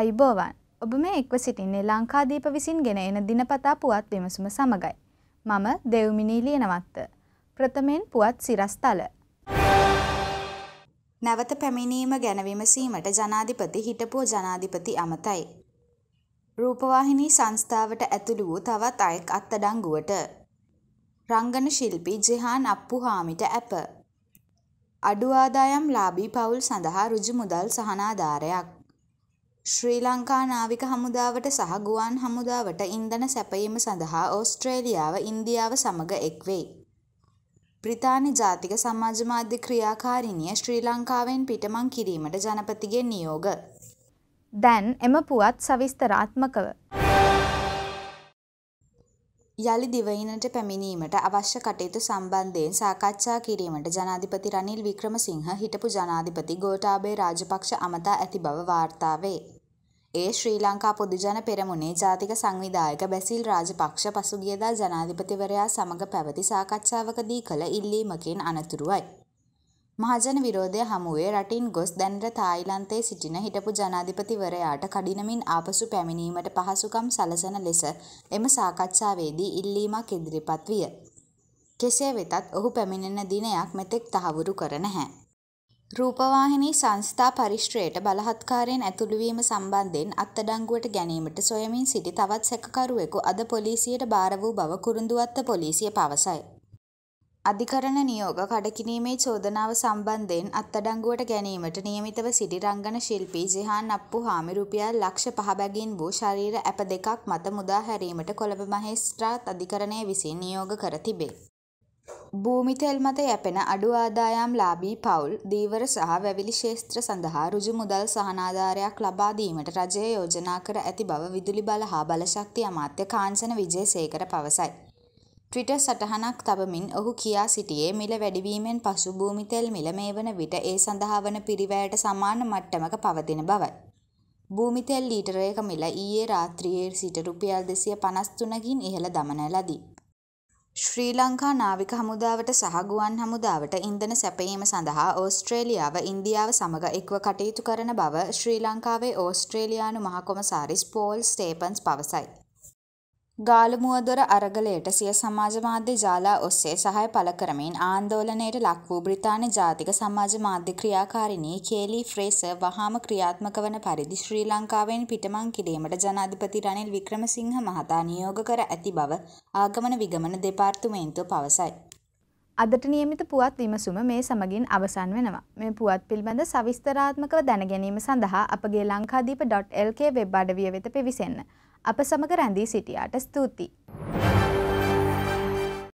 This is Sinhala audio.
ආයිබෝවන් ඔබ මේ එක්ව සිටින්නේ ලංකාදීප විසින් ගෙන එන දිනපතා පුවත් විමසුම සමඟයි. මම දෙව්මිනී ලියනවත්ත. ප්‍රථමයෙන් පුවත් සිරස්තල. නැවත පැමිණීම ගැන විමසීමට ජනාධිපති හිටපෝ ජනාධිපති අමතයි. රූපවාහිනී සංස්ථාවට ඇතුළු වූ තවත් අයෙක් අත්තඩංගුවට. රංගන ශිල්පී ජෙහාන් අප්පු හාමිට ඇප. අඩු ආදායම් ලාභී පවුල් සඳහා රුජු මුදල් සහනාධාරයක්. ශ්‍රී ලංකා නාවික හමුදාවට සහ ගුවන් හමුදාවට ඉන්ධන සැපයීම සඳහා ඕස්ට්‍රේලියාව ඉන්දියාව සමඟ එක් වෙයි. බ්‍රිතාන්‍ය ජාතික සමාජ මාධ්‍ය ක්‍රියාකාරිණිය ශ්‍රී ලංකාවෙන් පිටමං කිරීමට ජනපතිගෙන් නියෝග. දැන් එම පුවත් සවිස්තරාත්මකව. යළි දිවයිනට පැමිණීමට අවශ්‍ය කටයුතු සම්බන්ධයෙන් සාකච්ඡා කිරීමට ජනාධිපති රනිල් වික්‍රමසිංහ හිටපු ජනාධිපති ගෝඨාභය රාජපක්ෂ අමතා ඇති බව වාර්තා වේ. ඒ ශ්‍රී ලංකා පොදුජන පෙරමුණේ ජාතික සංවිධායක බැසිල් රාජපක්ෂ පසුගියදා ජනාධිපතිවරයා සමඟ පැවති සාකච්ඡාවකදී කළ ඉල්ලීමකින් අනතුරුවයි. මහජන විරෝධය හමුවේ රටින් ගොස් දැනට තායිලන්තයේ සිටින හිටපු ජනාධිපතිවරයාට කඩිනමින් ආපසු පැමිණීමට පහසුකම් සලසන ලෙස එම සාකච්ඡාවේදී ඉල්ලීමක් ඉදිරිපත් විය. කෙසේ වෙතත් ඔහු පැමිණෙන දිනයක් මෙතෙක් තහවුරු කර නැහැ. රූපවාහිනී සංස්ථා පරිශ්‍රයට බලහත්කාරයෙන් ඇතුළුවීම සම්බන්ධයෙන් අත්අඩංගුවට ගැනීමට සොයමින් සිටි තවත් සැකකරුවෙකු අද පොලිසියට භාර වූ බව කුරුඳුවත්ත පොලිසිය පවසයි. අධිකරණ නියෝග කඩකිරීමේ චෝදනාව සම්බන්ධයෙන් අත්අඩංගුවට ගැනීමට නියමිතව සිටි රංගන ශිල්පී ජෙහාන් අප්පුහාමි රුපියල් ලක්ෂ පහ බැගින් වූ ශරීර ඇප දෙකක් මත මුදා හැරීමට කොළඹ මහේස්ත්‍රාත් අධිකරණය විසින් නියෝග කර තිබේ. භූමි තෙල් මත යැපෙන අඩු ආදායම් ලාභී පවුල්, දීවර සහ වැවිලි ක්ෂේත්‍ර සඳහා ඍජු මුදල් සහනාධාරයක් ලබා දීමට රජය යෝජනා කර ඇති බව විදුලි බල හා බලශක්ති අමාත්‍ය කාංචන විජේසේකර පවසයි. ට්විටර් සටහනක් තබමින් ඔහු කියා සිටියේ මිල වැඩිවීමෙන් පසු භූමි තෙල් මිල මේ වන විට ඒ සඳහා වන පිරිවැයට සමාන මට්ටමක පවතින බවයි. භූමි තෙල් ලීටරයක මිල ඊයේ රාත්‍රියේ සිට රුපියල් දෙසිය පනස්තුනකින් ඉහළ දමන ලදී. ශ්‍රී ලංකා නාවික හමුදාවට සහ ගුවන් හමුදාවට ඉන්ධන සැපයීම සඳහා ඕස්ට්‍රේලියාව ඉන්දියාව සමඟ එක්ව කටයුතු කරන බව ශ්‍රී ලංකාවේ ඕස්ට්‍රේලයානු මහකොමසාරිස් පෝල් ස්ටේපන්ස් පවසයි. ගාලමුවදොර අරගලයට සිය සමාජ මාධ්‍ය ජාලා ඔස්සේ සහය පළ කරමින් ආන්දෝලනයට ලක් වූ බ්‍රිතාන්‍ය ජාතික සමාජ මාධ්‍ය ක්‍රියාකාරිණී කේලී ෆ්‍රේසර් වහාම ක්‍රියාත්මක වන පරිදි ශ්‍රී ලංකාවෙන් පිටමං කිරීමට ජනාධිපති රනිල් වික්‍රමසිංහ මහතා නියෝග කර ඇති බව ආගමන විගමන දෙපාර්තමේන්තුව පවසයි. අදට නියමිත පුවත් විමසුම මේ සමගින් අවසන් වෙනවා. මේ පුවත් පිළිබඳ සවිස්තරාත්මකව දැනගැනීම සඳහා අපගේ ලංකාදීප.lk වෙබ් අඩවිය වෙත පිවිසෙන්න. අප සමග රැඳී සිටියාට ස්තුතියි.